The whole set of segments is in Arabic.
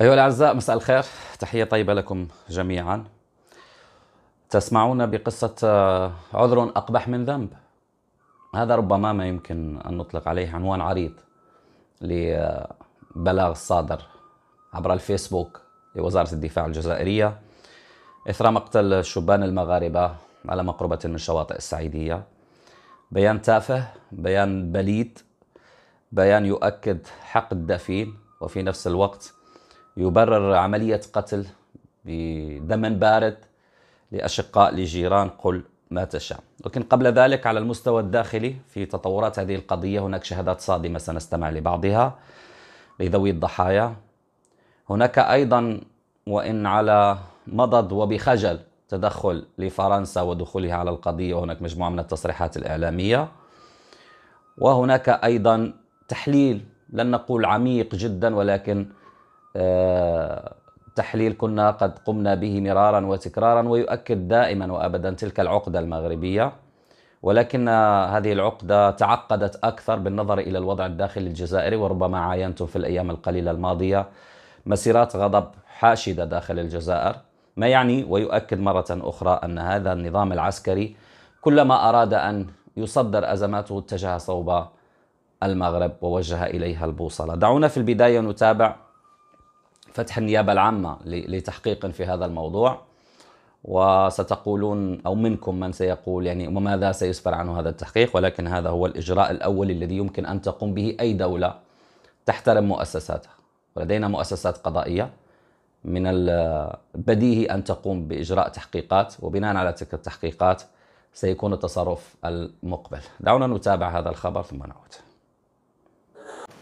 أيها الأعزاء مساء الخير تحية طيبة لكم جميعا تسمعون بقصة آه، عذر أقبح من ذنب هذا ربما ما يمكن أن نطلق عليه عنوان عريض لبلاغ الصادر عبر الفيسبوك لوزارة الدفاع الجزائرية إثر مقتل الشبان المغاربة على مقربة من شواطئ السعيدية بيان تافه بيان بليد بيان يؤكد حق الدفين وفي نفس الوقت يبرر عملية قتل بدم بارد لأشقاء لجيران قل ما تشاء لكن قبل ذلك على المستوى الداخلي في تطورات هذه القضية هناك شهادات صادمة سنستمع لبعضها لذوي الضحايا هناك أيضا وإن على مضض وبخجل تدخل لفرنسا ودخولها على القضية وهناك مجموعة من التصريحات الإعلامية وهناك أيضا تحليل لن نقول عميق جدا ولكن آه، تحليل كنا قد قمنا به مرارا وتكرارا ويؤكد دائما وابدا تلك العقده المغربيه ولكن هذه العقده تعقدت اكثر بالنظر الى الوضع الداخلي الجزائري وربما عاينتم في الايام القليله الماضيه مسيرات غضب حاشده داخل الجزائر ما يعني ويؤكد مره اخرى ان هذا النظام العسكري كلما اراد ان يصدر ازماته اتجه صوب المغرب ووجه اليها البوصله. دعونا في البدايه نتابع فتح النيابة العامة لتحقيق في هذا الموضوع وستقولون أو منكم من سيقول يعني وماذا سيسفر عنه هذا التحقيق ولكن هذا هو الإجراء الأول الذي يمكن أن تقوم به أي دولة تحترم مؤسساتها ولدينا مؤسسات قضائية من البديهي أن تقوم بإجراء تحقيقات وبناء على تلك التحقيقات سيكون التصرف المقبل دعونا نتابع هذا الخبر ثم نعود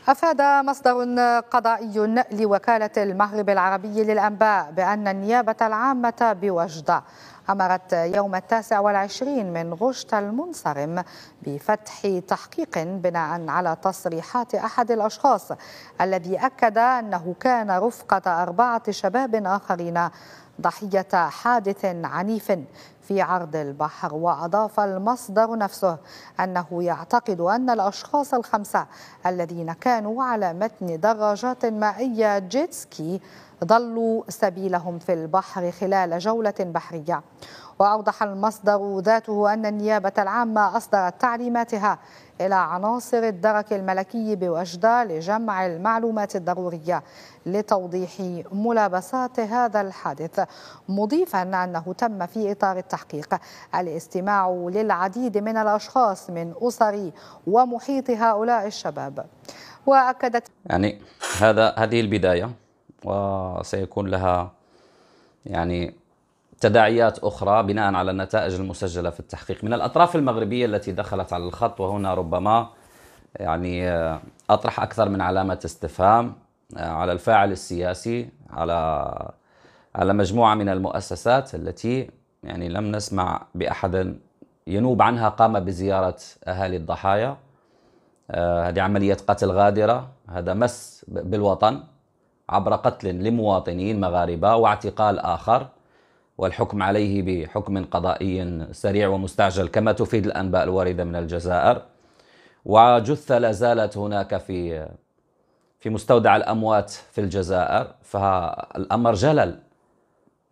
أفاد مصدر قضائي لوكالة المغرب العربي للأنباء بأن النيابة العامة بوجدة أمرت يوم التاسع والعشرين من غشت المنصرم بفتح تحقيق بناء على تصريحات أحد الأشخاص الذي أكد أنه كان رفقة أربعة شباب آخرين ضحية حادث عنيف في عرض البحر وأضاف المصدر نفسه أنه يعتقد أن الأشخاص الخمسة الذين كانوا على متن دراجات مائية جيتسكي ضلوا سبيلهم في البحر خلال جولة بحرية وأوضح المصدر ذاته أن النيابة العامة أصدرت تعليماتها إلى عناصر الدرك الملكي بوجدة لجمع المعلومات الضرورية لتوضيح ملابسات هذا الحادث مضيفا أنه تم في إطار التحقيق الاستماع للعديد من الأشخاص من أسر ومحيط هؤلاء الشباب وأكدت يعني هذا هذه البداية وسيكون لها يعني تداعيات أخرى بناء على النتائج المسجلة في التحقيق من الأطراف المغربية التي دخلت على الخط وهنا ربما يعني آه، أطرح أكثر من علامة استفهام آه، على الفاعل السياسي على على مجموعة من المؤسسات التي يعني لم نسمع بأحد ينوب عنها قام بزيارة أهالي الضحايا آه، هذه عملية قتل غادرة هذا مس بالوطن عبر قتل لمواطنين مغاربة واعتقال آخر والحكم عليه بحكم قضائي سريع ومستعجل كما تفيد الأنباء الواردة من الجزائر وجثة لا زالت هناك في في مستودع الأموات في الجزائر فالأمر جلل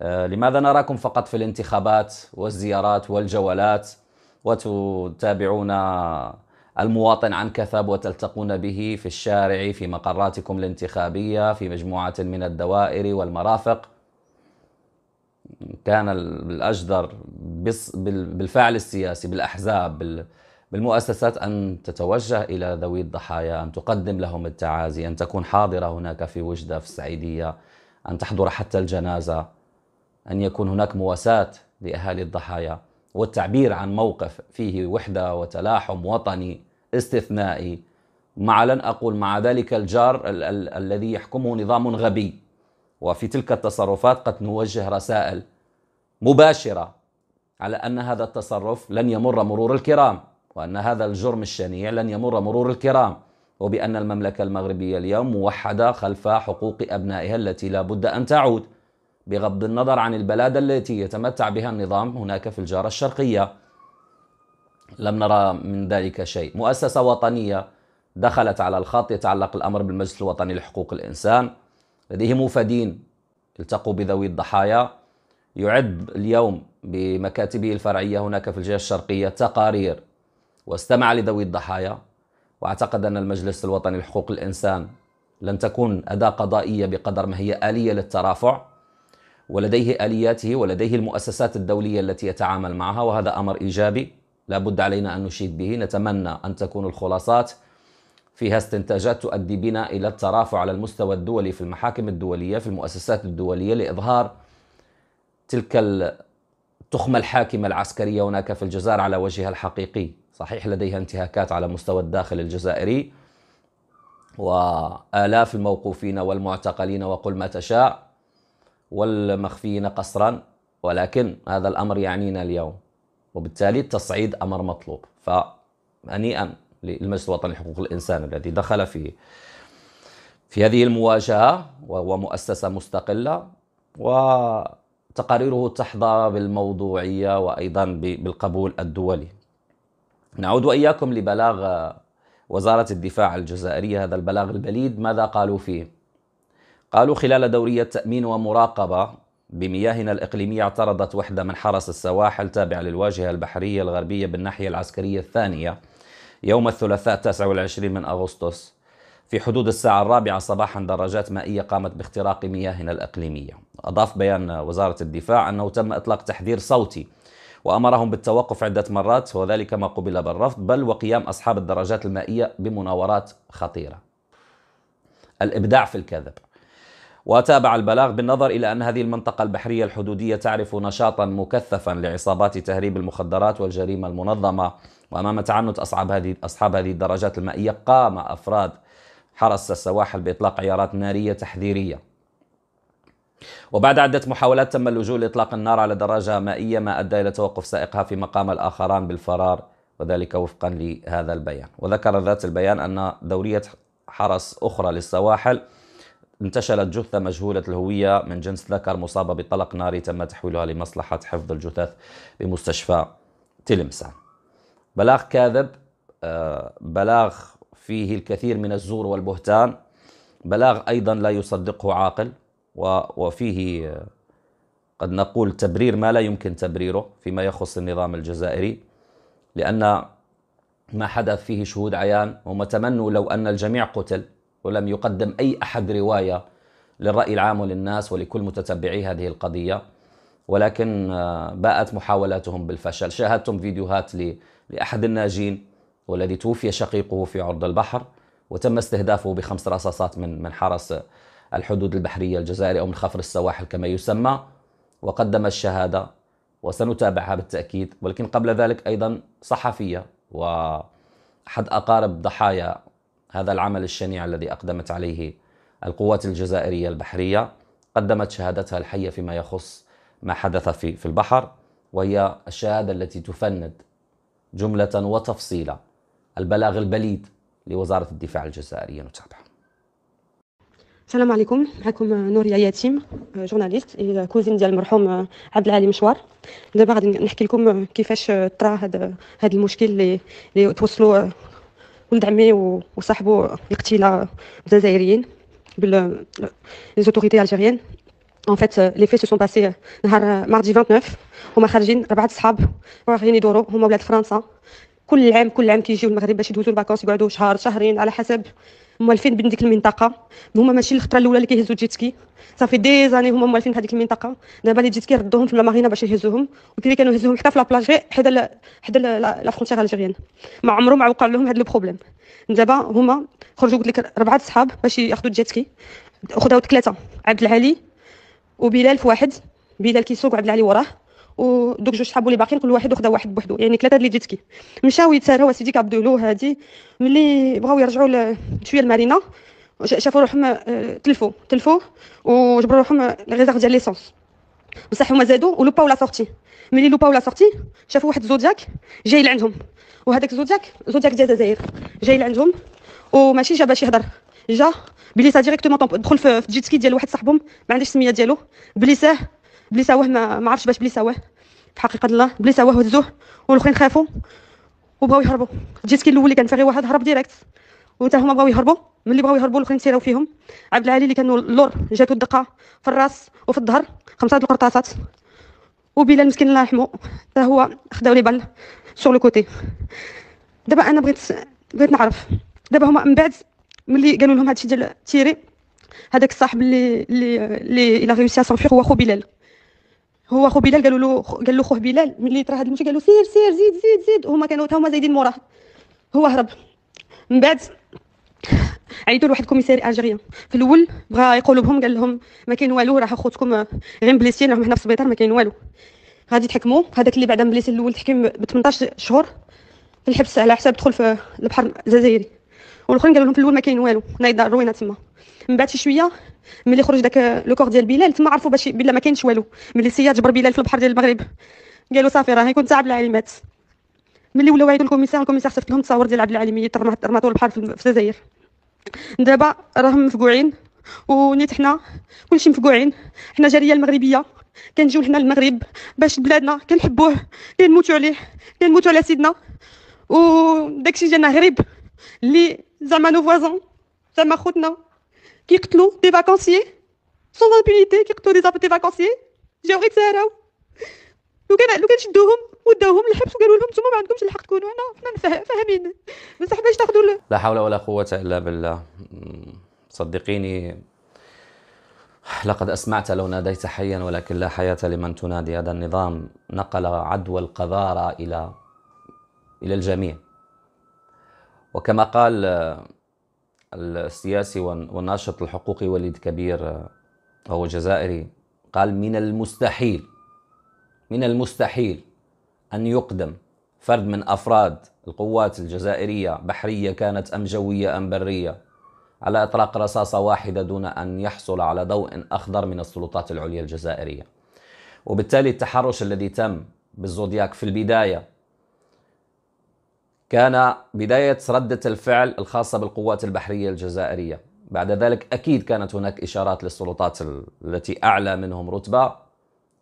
آه، لماذا نراكم فقط في الانتخابات والزيارات والجولات وتتابعون المواطن عن كثب وتلتقون به في الشارع في مقراتكم الانتخابية في مجموعة من الدوائر والمرافق كان الأجدر بالفعل السياسي بالأحزاب بالمؤسسات أن تتوجه إلى ذوي الضحايا أن تقدم لهم التعازي أن تكون حاضرة هناك في وجدة في السعيدية أن تحضر حتى الجنازة أن يكون هناك مواساة لأهالي الضحايا والتعبير عن موقف فيه وحدة وتلاحم وطني استثنائي مع لن أقول مع ذلك الجار ال- ال- الذي يحكمه نظام غبي وفي تلك التصرفات قد نوجه رسائل مباشرة على أن هذا التصرف لن يمر مرور الكرام وأن هذا الجرم الشنيع لن يمر مرور الكرام وبأن المملكة المغربية اليوم موحدة خلف حقوق أبنائها التي لا بد أن تعود بغض النظر عن البلاد التي يتمتع بها النظام هناك في الجارة الشرقية لم نرى من ذلك شيء مؤسسة وطنية دخلت على الخط يتعلق الأمر بالمجلس الوطني لحقوق الإنسان لديه موفدين التقوا بذوي الضحايا يعد اليوم بمكاتبه الفرعية هناك في الجهة الشرقية تقارير واستمع لذوي الضحايا واعتقد أن المجلس الوطني لحقوق الإنسان لن تكون أداة قضائية بقدر ما هي آلية للترافع ولديه آلياته ولديه المؤسسات الدولية التي يتعامل معها وهذا أمر إيجابي لا بد علينا أن نشيد به نتمنى أن تكون الخلاصات فيها استنتاجات تؤدي بنا إلى الترافع على المستوى الدولي في المحاكم الدولية في المؤسسات الدولية لإظهار تلك التخمة الحاكمة العسكرية هناك في الجزائر على وجهها الحقيقي صحيح لديها انتهاكات على مستوى الداخل الجزائري وآلاف الموقوفين والمعتقلين وقل ما تشاء والمخفيين قصرا ولكن هذا الأمر يعنينا اليوم وبالتالي التصعيد أمر مطلوب فهنيئا للمجلس الوطني لحقوق الإنسان الذي دخل في في هذه المواجهة وهو مؤسسة مستقلة و تقاريره تحظى بالموضوعية وأيضا بالقبول الدولي نعود وإياكم لبلاغ وزارة الدفاع الجزائرية هذا البلاغ البليد ماذا قالوا فيه؟ قالوا خلال دورية تأمين ومراقبة بمياهنا الإقليمية اعترضت وحدة من حرس السواحل تابعة للواجهة البحرية الغربية بالناحية العسكرية الثانية يوم الثلاثاء 29 من أغسطس في حدود الساعة الرابعة صباحا دراجات مائية قامت باختراق مياهنا الإقليمية أضاف بيان وزارة الدفاع أنه تم إطلاق تحذير صوتي وأمرهم بالتوقف عدة مرات وذلك ما قبل بالرفض بل وقيام أصحاب الدراجات المائية بمناورات خطيرة الإبداع في الكذب وتابع البلاغ بالنظر إلى أن هذه المنطقة البحرية الحدودية تعرف نشاطا مكثفا لعصابات تهريب المخدرات والجريمة المنظمة وأمام تعنت أصحاب هذه أصحاب هذه الدراجات المائية قام أفراد حرس السواحل بإطلاق عيارات نارية تحذيرية وبعد عدة محاولات تم اللجوء لإطلاق النار على دراجة مائية ما أدى إلى توقف سائقها في مقام الآخران بالفرار وذلك وفقا لهذا البيان وذكر ذات البيان أن دورية حرس أخرى للسواحل انتشلت جثة مجهولة الهوية من جنس ذكر مصابة بطلق ناري تم تحويلها لمصلحة حفظ الجثث بمستشفى تلمسان بلاغ كاذب آه، بلاغ فيه الكثير من الزور والبهتان بلاغ أيضا لا يصدقه عاقل وفيه آه، قد نقول تبرير ما لا يمكن تبريره فيما يخص النظام الجزائري لأن ما حدث فيه شهود عيان هم تمنوا لو أن الجميع قتل ولم يقدم أي أحد رواية للرأي العام وللناس ولكل متتبعي هذه القضية ولكن آه، باءت محاولاتهم بالفشل شاهدتم فيديوهات لأحد الناجين والذي توفي شقيقه في عرض البحر وتم استهدافه بخمس رصاصات من من حرس الحدود البحرية الجزائري أو من خفر السواحل كما يسمى وقدم الشهادة وسنتابعها بالتأكيد ولكن قبل ذلك أيضا صحفية وأحد أقارب ضحايا هذا العمل الشنيع الذي أقدمت عليه القوات الجزائرية البحرية قدمت شهادتها الحية فيما يخص ما حدث في في البحر وهي الشهادة التي تفند جملة وتفصيلا البلاغ البليد لوزارة الدفاع الجزائرية نتابع السلام عليكم معكم نوريا ياتيم جورناليست كوزين ديال المرحوم عبد العالي مشوار دابا غادي نحكي لكم كيفاش طرا هذا هذا المشكل اللي اللي توصلوا ولد عمي وصاحبو القتيله الجزائريين بال لي زوتوريتي الجيريان ان فيت لي في سو باسي نهار ماردي 29 هما خارجين ربعه صحاب راهين يدوروا هما ولاد فرنسا كل عام كل عام كيجيو المغرب باش يدوزو الفاكونس يقعدو شهر شهرين على حسب موالفين بين ديك المنطقه هما ماشي الخطره الاولى اللي كيهزو الجيتسكي صافي دي زاني هما موالفين في هذيك المنطقه دابا لي جيتسكي ردوهم في المارينا باش يهزوهم وكيلي كانوا يهزوهم حتى في لابلاجي حدا ل... حدا لا فرونتيير الجيريان ما عمرو ما وقع لهم هذا بخوبليم دابا هما خرجوا قلت لك ربعه صحاب باش ياخذوا الجيتسكي خداو ثلاثه عبد العالي وبلال في واحد بلال كيسوق عبد العالي وراه ودوك جوج صحابو اللي باقيين كل واحد وخدا واحد بوحدو يعني ثلاثه اللي جيتكي مشاو يتساراو سيدي كابدولو هادي ملي بغاو يرجعوا شويه المارينا شافوا روحهم تلفوا آه، تلفوا وجبروا روحهم ريزيرف ديال ليسونس بصح هما زادوا ولو باولا سورتي ملي لو باولا سورتي شافوا واحد زودياك جاي لعندهم وهذاك زودياك زودياك جزائر جاي لعندهم وماشي جا باش يهضر جا بليسا ديريكتومون دخل في جيتسكي ديال واحد صاحبهم ما عندهاش السميه ديالو بليساه بلي سواه ما عرفش باش بلي سواه في حقيقه الله بلي سواه هزوه والاخرين خافوا وبغاو يهربوا كي الاول اللي كان فيه واحد هرب ديريكت وتا هما بغاو يهربوا ملي بغاو يهربوا الاخرين تيراو فيهم عبد العالي اللي كانوا اللور جاتو الدقه في الراس وفي الظهر خمسه القرطاسات وبلال مسكين الله يرحمه حتى هو خداو لي بال سور لو كوتي دابا انا بغيت بغيت نعرف دابا هما من بعد ملي قالوا لهم هادشي ديال تيري هذاك الصاحب اللي اللي اللي الا ريوسي هو خو بلال هو خو بلال قالوا له قال له خوه بلال ملي طرا هذا المشكل قالوا سير سير زيد زيد زيد هما كانوا تا هما زايدين موراه هو هرب من بعد عيطوا لواحد الكوميساري الجيريان في الاول بغا يقولوا بهم قال لهم ما كاين والو راه خوتكم غير مبليسين راهم هنا في السبيطار ما كاين والو غادي تحكموا هذاك اللي بعدا مبليسي الاول تحكم ب 18 شهور في الحبس على حساب دخل في البحر الجزائري والاخرين قالوا لهم في الاول ما كاين والو نايضه روينه تما من بعد شي شويه ملي خرج داك لو كور ديال بلال تما عرفوا باش بلال ما كاينش والو ملي السياد جبر بلال في البحر ديال المغرب قالوا صافي راه يكون تعب العالي مات ملي ولاو عيطوا الكوميسار الكوميسار صيفط لهم تصاور ديال عبد العالمي رماتو البحر في الجزائر دابا راهم مفقوعين ونيت حنا كلشي مفقوعين حنا جاريه المغربيه كنجيو لهنا المغرب باش بلادنا كنحبوه كنموتو عليه كنموتو على سيدنا وداكشي جانا غريب اللي زعما نو فوازون زعما خوتنا كيقتلوا دي فاكونسيي سون امبونيتي كيقتلوا دي دي فاكونسيي جاو تساراو لو كان لو كان شدوهم وداوهم للحبس وقالوا لهم نتوما ما عندكمش الحق تكونوا هنا حنا فاهمين بصح باش تاخذوا لا حول ولا قوه الا بالله صدقيني لقد أسمعت لو ناديت حيا ولكن لا حياة لمن تنادي هذا النظام نقل عدوى القذاره إلى إلى الجميع وكما قال آه، السياسي والناشط الحقوقي وليد كبير آه، وهو جزائري قال من المستحيل من المستحيل أن يقدم فرد من أفراد القوات الجزائرية بحرية كانت أم جوية أم برية على إطلاق رصاصة واحدة دون أن يحصل على ضوء أخضر من السلطات العليا الجزائرية وبالتالي التحرش الذي تم بالزودياك في البداية كان بداية ردة الفعل الخاصة بالقوات البحرية الجزائرية بعد ذلك أكيد كانت هناك إشارات للسلطات التي أعلى منهم رتبة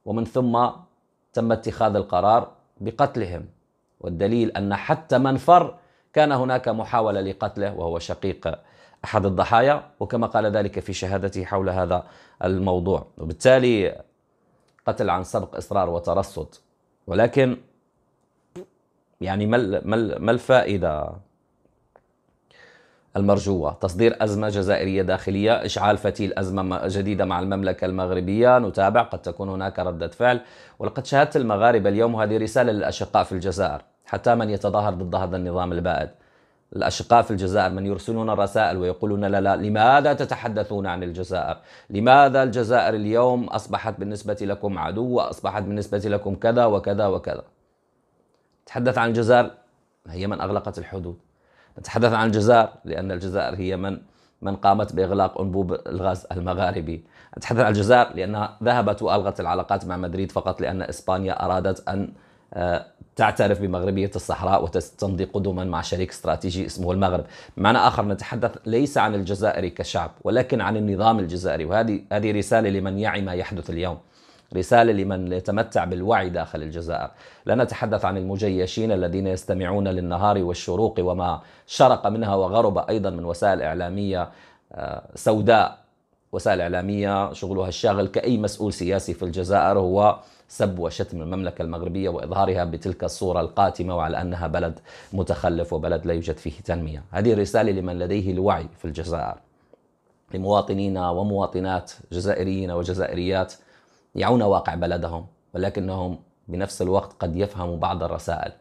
ومن ثم تم اتخاذ القرار بقتلهم والدليل أن حتى من فر كان هناك محاولة لقتله وهو شقيق أحد الضحايا وكما قال ذلك في شهادته حول هذا الموضوع وبالتالي قتل عن سبق إصرار وترصد ولكن يعني ما ما الفائده المرجوة تصدير أزمة جزائرية داخلية إشعال فتيل أزمة جديدة مع المملكة المغربية نتابع قد تكون هناك ردة فعل ولقد شاهدت المغاربة اليوم وهذه رسالة للأشقاء في الجزائر حتى من يتظاهر ضد هذا النظام البائد الأشقاء في الجزائر من يرسلون الرسائل ويقولون لا لا لماذا تتحدثون عن الجزائر لماذا الجزائر اليوم أصبحت بالنسبة لكم عدو وأصبحت بالنسبة لكم كذا وكذا وكذا نتحدث عن الجزائر هي من أغلقت الحدود نتحدث عن الجزائر لأن الجزائر هي من من قامت بإغلاق أنبوب الغاز المغاربي نتحدث عن الجزائر لأنها ذهبت وألغت العلاقات مع مدريد فقط لأن إسبانيا أرادت أن آه، تعترف بمغربية الصحراء وتستمضي قدما مع شريك استراتيجي اسمه المغرب بمعنى آخر نتحدث ليس عن الجزائري كشعب ولكن عن النظام الجزائري وهذه هذه رسالة لمن يعي ما يحدث اليوم رسالة لمن يتمتع بالوعي داخل الجزائر لا نتحدث عن المجيشين الذين يستمعون للنهار والشروق وما شرق منها وغرب أيضا من وسائل إعلامية آه، سوداء وسائل إعلامية شغلها الشاغل كأي مسؤول سياسي في الجزائر هو سب وشتم المملكة المغربية وإظهارها بتلك الصورة القاتمة وعلى أنها بلد متخلف وبلد لا يوجد فيه تنمية هذه رسالة لمن لديه الوعي في الجزائر لمواطنينا ومواطنات جزائريين وجزائريات يعون واقع بلدهم ولكنهم بنفس الوقت قد يفهموا بعض الرسائل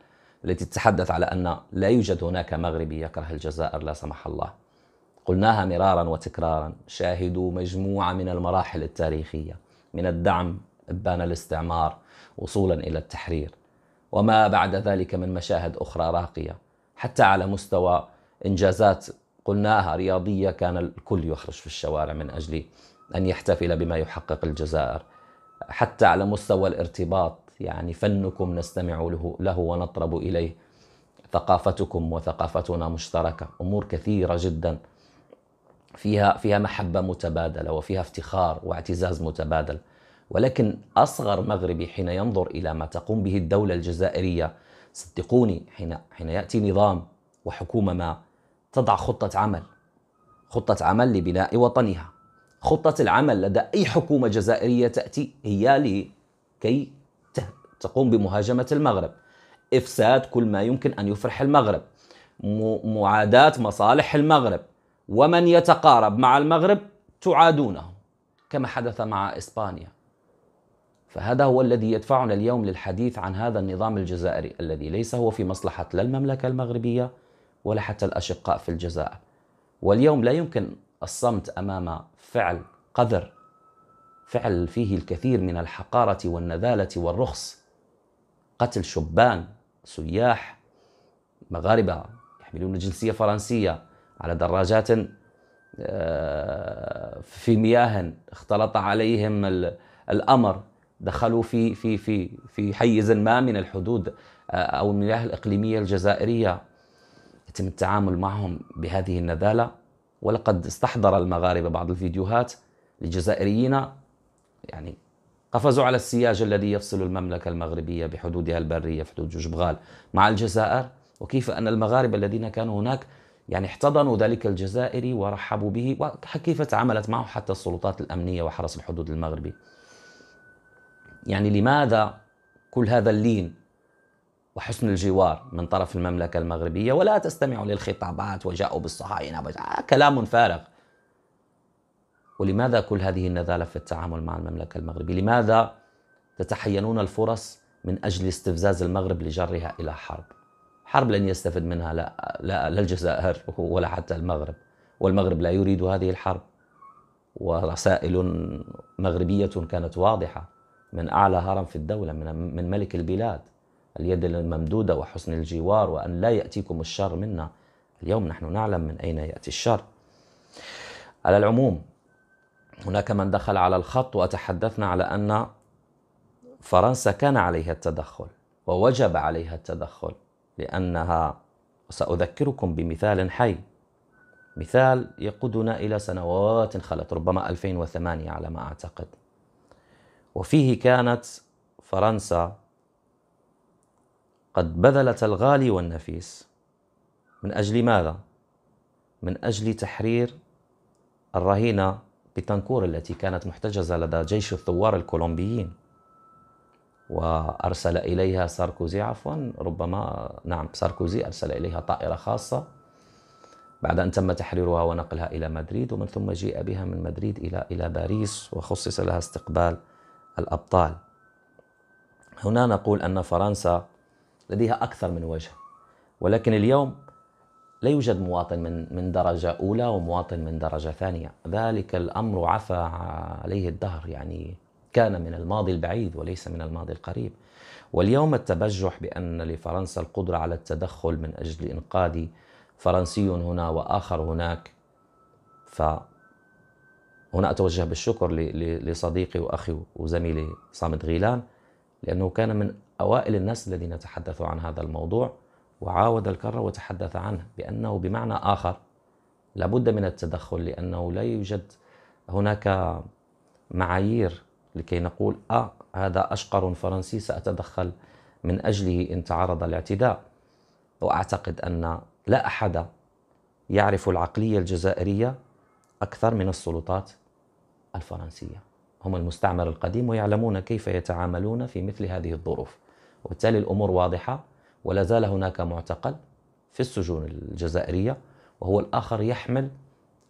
التي تتحدث على أن لا يوجد هناك مغربي يكره الجزائر لا سمح الله قلناها مرارا وتكرارا شاهدوا مجموعة من المراحل التاريخية من الدعم إبان الاستعمار وصولا إلى التحرير وما بعد ذلك من مشاهد أخرى راقية حتى على مستوى إنجازات قلناها رياضية كان الكل يخرج في الشوارع من أجل أن يحتفل بما يحقق الجزائر حتى على مستوى الارتباط يعني فنكم نستمع له, له ونطرب إليه ثقافتكم وثقافتنا مشتركة أمور كثيرة جدا فيها فيها محبة متبادلة وفيها افتخار واعتزاز متبادل ولكن أصغر مغربي حين ينظر إلى ما تقوم به الدولة الجزائرية صدقوني حين حين يأتي نظام وحكومة ما تضع خطة عمل خطة عمل لبناء وطنها خطة العمل لدى أي حكومة جزائرية تأتي هي لكي تقوم بمهاجمة المغرب إفساد كل ما يمكن أن يفرح المغرب معاداة مصالح المغرب ومن يتقارب مع المغرب تعادونه كما حدث مع إسبانيا فهذا هو الذي يدفعنا اليوم للحديث عن هذا النظام الجزائري الذي ليس هو في مصلحة لا المملكة المغربية ولا حتى الأشقاء في الجزائر واليوم لا يمكن الصمت امام فعل قذر فعل فيه الكثير من الحقاره والنذاله والرخص قتل شبان سياح مغاربه يحملون جنسيه فرنسيه على دراجات آه، في مياه اختلط عليهم الامر دخلوا في في في في حيز ما من الحدود آه، او المياه الاقليميه الجزائريه يتم التعامل معهم بهذه النذاله ولقد استحضر المغاربة بعض الفيديوهات لجزائريين يعني قفزوا على السياج الذي يفصل المملكة المغربية بحدودها البرية في حدود جوجبغال مع الجزائر وكيف أن المغاربة الذين كانوا هناك يعني احتضنوا ذلك الجزائري ورحبوا به وكيف تعاملت معه حتى السلطات الأمنية وحرس الحدود المغربي يعني لماذا كل هذا اللين وحسن الجوار من طرف المملكة المغربية ولا تستمعوا للخطابات وجاءوا بالصهاينة آه، كلام فارغ ولماذا كل هذه النذالة في التعامل مع المملكة المغربية لماذا تتحينون الفرص من أجل استفزاز المغرب لجرها إلى حرب حرب لن يستفد منها لا, لا, لا الجزائر ولا حتى المغرب والمغرب لا يريد هذه الحرب ورسائل مغربية كانت واضحة من أعلى هرم في الدولة من, من ملك البلاد اليد الممدودة وحسن الجوار وأن لا يأتيكم الشر منا اليوم نحن نعلم من أين يأتي الشر على العموم هناك من دخل على الخط وتحدثنا على أن فرنسا كان عليها التدخل ووجب عليها التدخل لأنها سأذكركم بمثال حي مثال يقودنا إلى سنوات خلت ربما 2008 على ما أعتقد وفيه كانت فرنسا قد بذلت الغالي والنفيس من أجل ماذا؟ من أجل تحرير الرهينة بتنكور التي كانت محتجزة لدى جيش الثوار الكولومبيين وأرسل إليها ساركوزي عفوا ربما نعم ساركوزي أرسل إليها طائرة خاصة بعد أن تم تحريرها ونقلها إلى مدريد ومن ثم جيء بها من مدريد إلى إلى باريس وخصص لها استقبال الأبطال هنا نقول أن فرنسا لديها أكثر من وجه ولكن اليوم لا يوجد مواطن من من درجة أولى ومواطن من درجة ثانية ذلك الأمر عفى عليه الدهر يعني كان من الماضي البعيد وليس من الماضي القريب واليوم التبجح بأن لفرنسا القدرة على التدخل من أجل إنقاذ فرنسي هنا وآخر هناك ف هنا أتوجه بالشكر لصديقي وأخي وزميلي صامت غيلان لأنه كان من أوائل الناس الذين تحدثوا عن هذا الموضوع وعاود الكرة وتحدث عنه بأنه بمعنى آخر لابد من التدخل لأنه لا يوجد هناك معايير لكي نقول آه هذا أشقر فرنسي سأتدخل من أجله إن تعرض الاعتداء وأعتقد أن لا أحد يعرف العقلية الجزائرية أكثر من السلطات الفرنسية هم المستعمر القديم ويعلمون كيف يتعاملون في مثل هذه الظروف وبالتالي الأمور واضحة ولا زال هناك معتقل في السجون الجزائرية وهو الآخر يحمل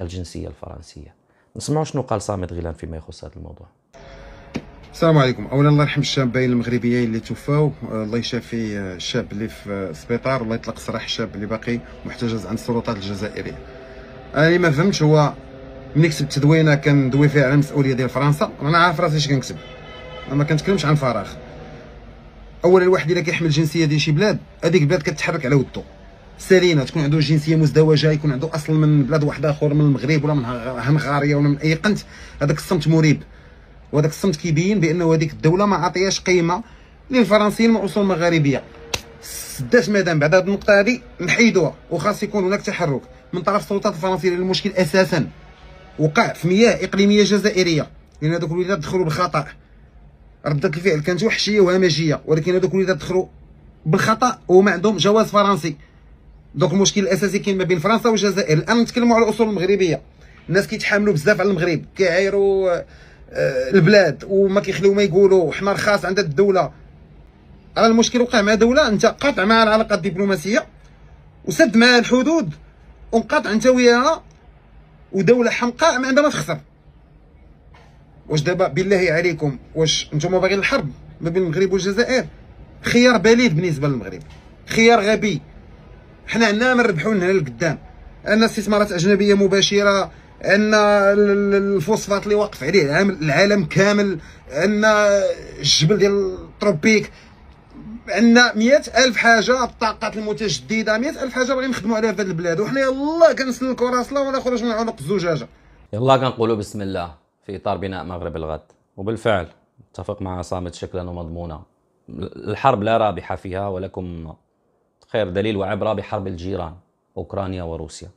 الجنسية الفرنسية نسمعوا شنو قال صامت غيلان فيما يخص هذا الموضوع السلام عليكم اولا الله يرحم الشابين المغربيين اللي توفوا، آه، الله يشافي آه، الشاب اللي في آه، السبيطار الله يطلق سراح الشاب اللي باقي محتجز عند السلطات الجزائريه انا اللي ما فهمتش هو ملي كتب تدوينه كندوي فيها على المسؤوليه ديال فرنسا انا عارف راسي اش كنكتب ما كنتكلمش عن فراغ اولا الواحد الا كيحمل الجنسيه ديال شي بلاد هذيك البلاد كتحرك على ودو سالينا تكون عنده جنسيه مزدوجه يكون عنده اصل من بلاد واحده اخرى من المغرب ولا من هنغاريا ولا من اي قنت هذاك الصمت مريب وهذاك الصمت كيبين بانه هذيك الدوله ما عطياش قيمه للفرنسيين من اصول مغاربيه سدات مادام بعد هذه النقطه هذه نحيدوها وخاص يكون هناك تحرك من طرف السلطات الفرنسيه لان المشكل اساسا وقع في مياه اقليميه جزائريه لان هذوك الوليدات دخلوا بالخطا ردة الفعل كانت وحشيه وهمجيه ولكن هذوك اللي دخلوا بالخطا وما عندهم جواز فرنسي دونك المشكل الاساسي كاين ما بين فرنسا والجزائر الان نتكلموا على الاصول المغربيه الناس كيتحاملوا بزاف على المغرب كيعايروا آه، البلاد وما كيخليو ما يقولوا حنا رخاص عند الدوله راه المشكل وقع مع دوله انت قاطع معها العلاقات الدبلوماسيه وسد معها الحدود وانقطع انت وياها ودوله حمقاء ما عندها ما تخسر واش دابا بالله عليكم واش نتوما باغيين الحرب ما بين المغرب والجزائر خيار بليد بالنسبه للمغرب خيار غبي حنا عندنا ما نربحو من هنا لقدام عندنا استثمارات اجنبيه مباشره عندنا الفوسفات اللي واقف عليه العالم كامل عندنا الجبل ديال التروبيك عندنا مئة ألف حاجة الطاقات المتجددة مئة ألف حاجة باغيين نخدموا عليها في هذه البلاد وحنا يلاه كنسلكوا راسنا ونخرج من عنق الزجاجة يلاه كنقولوا بسم الله في إطار بناء مغرب الغد وبالفعل اتفق مع صامت شكلا ومضمونا الحرب لا رابحة فيها ولكم خير دليل وعبرة بحرب الجيران أوكرانيا وروسيا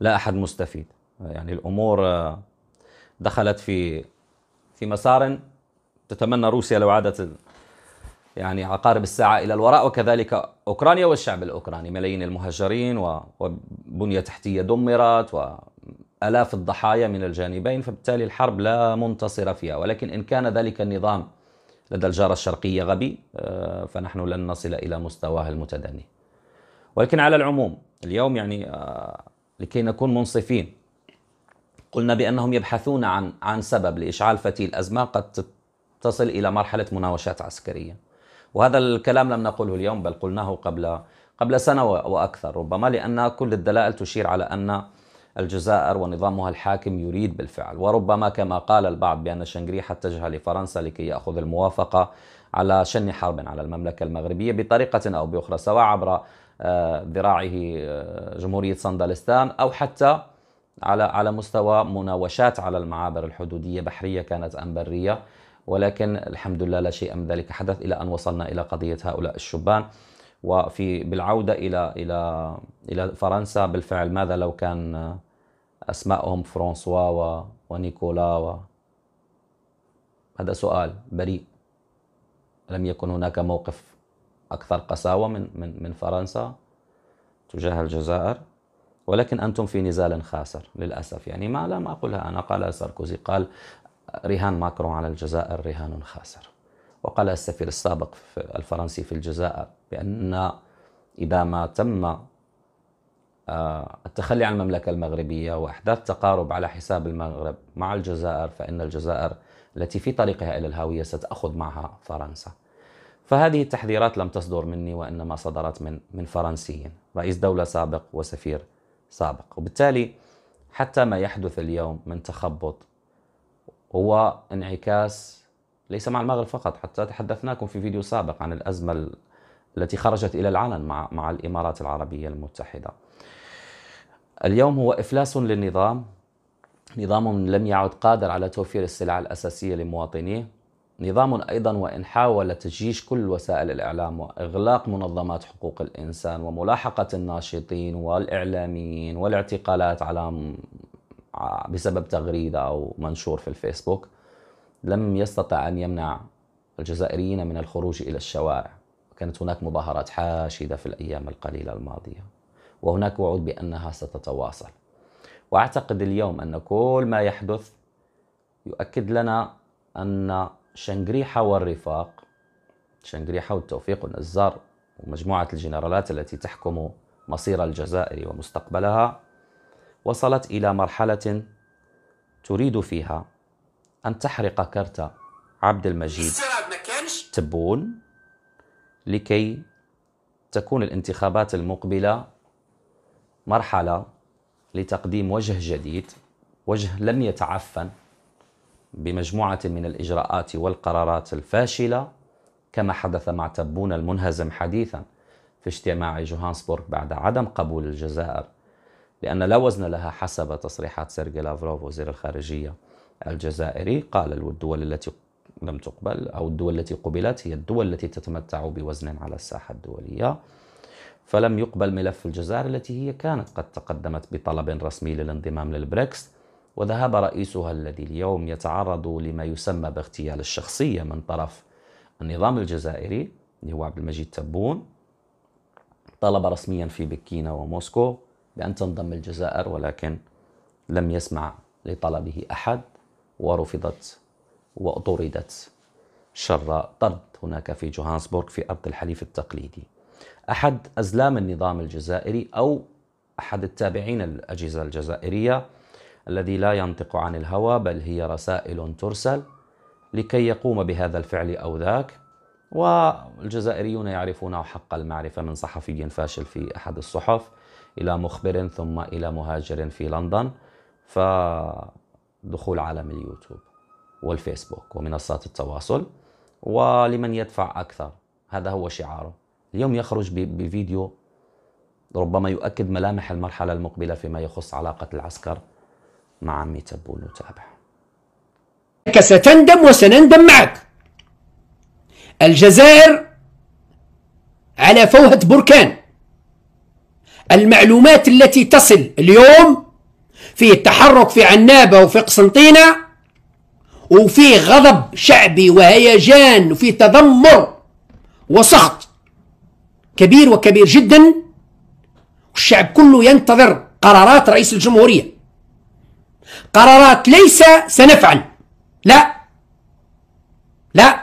لا أحد مستفيد يعني الأمور آه، دخلت في في مسار تتمنى روسيا لو عادت يعني عقارب الساعة إلى الوراء وكذلك أوكرانيا والشعب الأوكراني ملايين المهجرين وبنية تحتية دمرت و آلاف الضحايا من الجانبين فبالتالي الحرب لا منتصر فيها ولكن إن كان ذلك النظام لدى الجارة الشرقية غبي آه، فنحن لن نصل إلى مستواه المتدني ولكن على العموم اليوم يعني آه، لكي نكون منصفين قلنا بأنهم يبحثون عن عن سبب لإشعال فتيل أزمة قد تصل إلى مرحلة مناوشات عسكرية وهذا الكلام لم نقله اليوم بل قلناه قبل قبل سنة وأكثر ربما لأن كل الدلائل تشير على أن الجزائر ونظامها الحاكم يريد بالفعل وربما كما قال البعض بأن شنغري اتجه لفرنسا لكي يأخذ الموافقة على شن حرب على المملكة المغربية بطريقة أو بأخرى سواء عبر آه، ذراعه آه، جمهورية صندلستان أو حتى على على مستوى مناوشات على المعابر الحدودية بحرية كانت أم برية ولكن الحمد لله لا شيء من ذلك حدث إلى أن وصلنا إلى قضية هؤلاء الشبان وفي بالعوده الى الى الى فرنسا بالفعل ماذا لو كان اسمائهم فرانسوا ونيكولا و هذا سؤال بريء لم يكن هناك موقف اكثر قساوه من من من فرنسا تجاه الجزائر ولكن انتم في نزال خاسر للاسف يعني ما لم اقلها انا قال ساركوزي قال رهان ماكرون على الجزائر رهان خاسر وقال السفير السابق في الفرنسي في الجزائر بأن إذا ما تم آه، التخلي عن المملكة المغربية وإحداث تقارب على حساب المغرب مع الجزائر فإن الجزائر التي في طريقها إلى الهوية ستأخذ معها فرنسا فهذه التحذيرات لم تصدر مني وإنما صدرت من من فرنسيين رئيس دولة سابق وسفير سابق وبالتالي حتى ما يحدث اليوم من تخبط هو انعكاس ليس مع المغرب فقط حتى تحدثناكم في فيديو سابق عن الأزمة التي خرجت إلى العلن مع, مع الإمارات العربية المتحدة اليوم هو إفلاس للنظام نظام لم يعد قادر على توفير السلع الأساسية لمواطنيه نظام أيضا وإن حاول تجيش كل وسائل الإعلام وإغلاق منظمات حقوق الإنسان وملاحقة الناشطين والإعلاميين والاعتقالات على بسبب تغريدة أو منشور في الفيسبوك لم يستطع أن يمنع الجزائريين من الخروج إلى الشوارع وكانت هناك مظاهرات حاشدة في الأيام القليلة الماضية وهناك وعود بأنها ستتواصل وأعتقد اليوم أن كل ما يحدث يؤكد لنا أن شنغريحة والرفاق شنغريحة والتوفيق والنزار ومجموعة الجنرالات التي تحكم مصير الجزائر ومستقبلها وصلت إلى مرحلة تريد فيها أن تحرق كرت عبد المجيد تبون لكي تكون الانتخابات المقبلة مرحلة لتقديم وجه جديد وجه لم يتعفن بمجموعة من الإجراءات والقرارات الفاشلة كما حدث مع تبون المنهزم حديثا في اجتماع جوهانسبورغ بعد عدم قبول الجزائر لأن لا وزن لها حسب تصريحات سيرجي لافروف وزير الخارجية الجزائري قال والدول التي لم تقبل أو الدول التي قبلت هي الدول التي تتمتع بوزن على الساحة الدولية فلم يقبل ملف الجزائر التي هي كانت قد تقدمت بطلب رسمي للانضمام للبريكس وذهب رئيسها الذي اليوم يتعرض لما يسمى باغتيال الشخصية من طرف النظام الجزائري اللي هو عبد المجيد تبون طلب رسميا في بكينا وموسكو بأن تنضم الجزائر ولكن لم يسمع لطلبه أحد ورفضت وطردت شر طرد هناك في جوهانسبورغ في أرض الحليف التقليدي أحد أزلام النظام الجزائري أو أحد التابعين الأجهزة الجزائرية الذي لا ينطق عن الهوى بل هي رسائل ترسل لكي يقوم بهذا الفعل أو ذاك والجزائريون يعرفونه حق المعرفة من صحفي فاشل في أحد الصحف إلى مخبر ثم إلى مهاجر في لندن ف دخول عالم اليوتيوب والفيسبوك ومنصات التواصل ولمن يدفع أكثر هذا هو شعاره اليوم يخرج بفيديو ربما يؤكد ملامح المرحلة المقبلة فيما يخص علاقة العسكر مع عمي تبون وتابع ستندم وسنندم معك الجزائر على فوهة بركان المعلومات التي تصل اليوم في التحرك في عنابة وفي قسنطينة وفي غضب شعبي وهيجان وفي تذمر وسخط كبير وكبير جدا والشعب كله ينتظر قرارات رئيس الجمهورية قرارات ليس سنفعل لا لا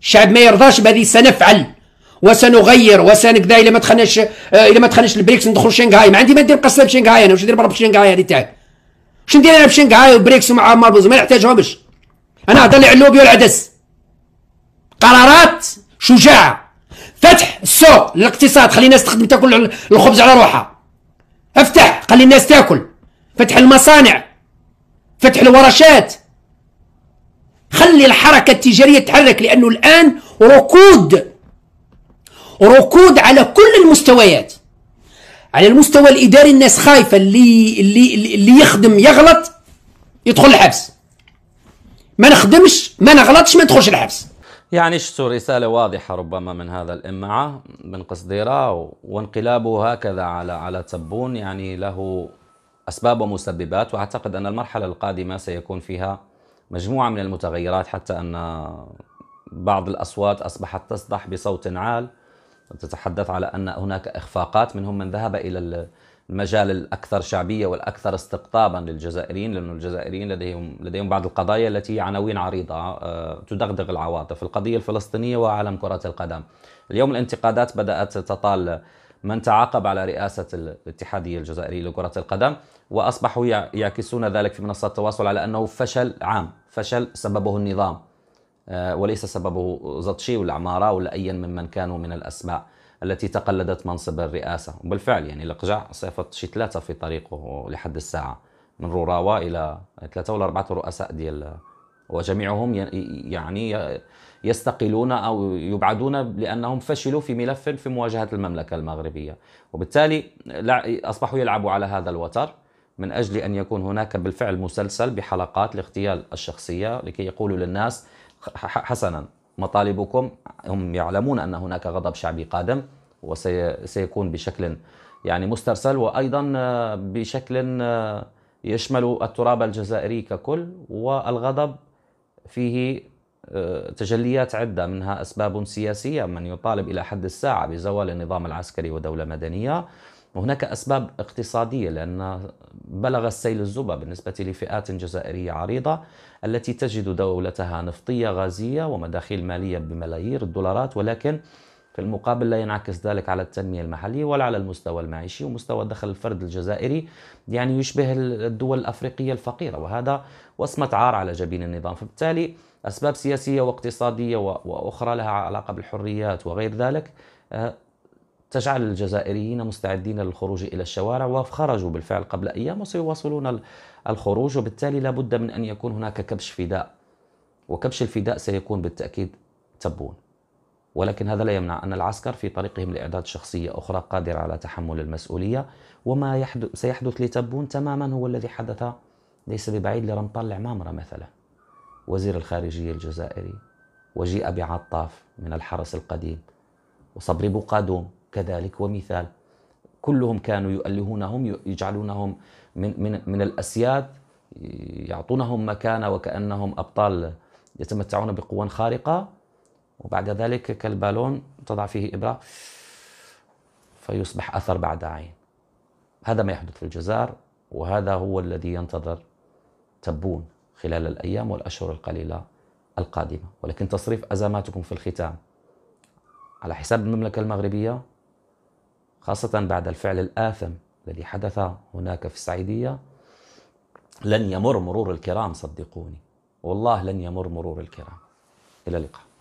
الشعب ما يرضاش بهذه سنفعل وسنغير وسنكذا الا ما دخلناش آه، الا ما دخلناش البريكس ندخل شنغهاي ما عندي ما ندير قصه بشنغهاي انا واش ندير برب شنغهاي هذه تاعي واش ندير انا بشنغهاي وبريكس ومع ماربوز ما نحتاجهمش انا هضر لي اللوبي والعدس قرارات شجاعه فتح السوق للاقتصاد خلي الناس تخدم تاكل الخبز على روحها افتح خلي الناس تاكل فتح المصانع فتح الورشات خلي الحركة التجارية تحرك لأنه الآن ركود ركود على كل المستويات على المستوى الاداري الناس خايفه اللي اللي اللي يخدم يغلط يدخل الحبس ما نخدمش ما نغلطش ما ندخلش الحبس يعني شفتوا رسالة واضحة ربما من هذا الإمعة بن قصديرة وانقلابه هكذا على على تبون يعني له أسباب ومسببات وأعتقد أن المرحلة القادمة سيكون فيها مجموعة من المتغيرات حتى أن بعض الأصوات أصبحت تصدح بصوت عال تتحدث على أن هناك إخفاقات منهم من ذهب إلى المجال الأكثر شعبية والأكثر استقطابا للجزائريين لأن الجزائريين لديهم, لديهم بعض القضايا التي عناوين عريضة آه، تدغدغ العواطف القضية الفلسطينية وعالم كرة القدم اليوم الانتقادات بدأت تطال من تعاقب على رئاسة الاتحادية الجزائرية لكرة القدم وأصبحوا يعكسون ذلك في منصات التواصل على أنه فشل عام فشل سببه النظام آه، وليس سببه زطشي ولا عمارة ولا أيا ممن كانوا من الأسماء التي تقلدت منصب الرئاسة وبالفعل يعني القجع صفت شي ثلاثة في طريقه لحد الساعة من روراوا إلى ثلاثة ولا أربعة رؤساء ديال وجميعهم يعني يستقلون أو يبعدون لأنهم فشلوا في ملف في مواجهة المملكة المغربية وبالتالي أصبحوا يلعبوا على هذا الوتر من أجل أن يكون هناك بالفعل مسلسل بحلقات لاغتيال الشخصية لكي يقولوا للناس حسنا مطالبكم هم يعلمون أن هناك غضب شعبي قادم وسيكون بشكل يعني مسترسل وأيضا آه، بشكل آه، يشمل التراب الجزائري ككل والغضب فيه آه، تجليات عدة منها أسباب سياسية من يطالب إلى حد الساعة بزوال النظام العسكري ودولة مدنية وهناك أسباب اقتصادية لأن بلغ السيل الزبا بالنسبة لفئات جزائرية عريضة التي تجد دولتها نفطية غازية ومداخيل مالية بملايير الدولارات ولكن في المقابل لا ينعكس ذلك على التنمية المحلية ولا على المستوى المعيشي ومستوى دخل الفرد الجزائري يعني يشبه الدول الأفريقية الفقيرة وهذا وصمة عار على جبين النظام فبالتالي أسباب سياسية واقتصادية وأخرى لها علاقة بالحريات وغير ذلك آه، تجعل الجزائريين مستعدين للخروج إلى الشوارع وخرجوا بالفعل قبل أيام وسيواصلون الخروج وبالتالي لابد من أن يكون هناك كبش فداء وكبش الفداء سيكون بالتأكيد تبون ولكن هذا لا يمنع أن العسكر في طريقهم لإعداد شخصية أخرى قادرة على تحمل المسؤولية وما يحدث سيحدث لتبون تماما هو الذي حدث ليس ببعيد لرمطان العمامرة مثلا وزير الخارجية الجزائري وجيء بعطاف من الحرس القديم وصبري بوقادوم كذلك ومثال كلهم كانوا يؤلهونهم يجعلونهم من, من, من الأسياد يعطونهم مكانة وكأنهم أبطال يتمتعون بقوة خارقة وبعد ذلك كالبالون تضع فيه إبرة فيصبح أثر بعد عين هذا ما يحدث في الجزائر وهذا هو الذي ينتظر تبون خلال الأيام والأشهر القليلة القادمة ولكن تصريف أزماتكم في الختام على حساب المملكة المغربية خاصة بعد الفعل الآثم الذي حدث هناك في السعيدية لن يمر مرور الكرام صدقوني والله لن يمر مرور الكرام إلى اللقاء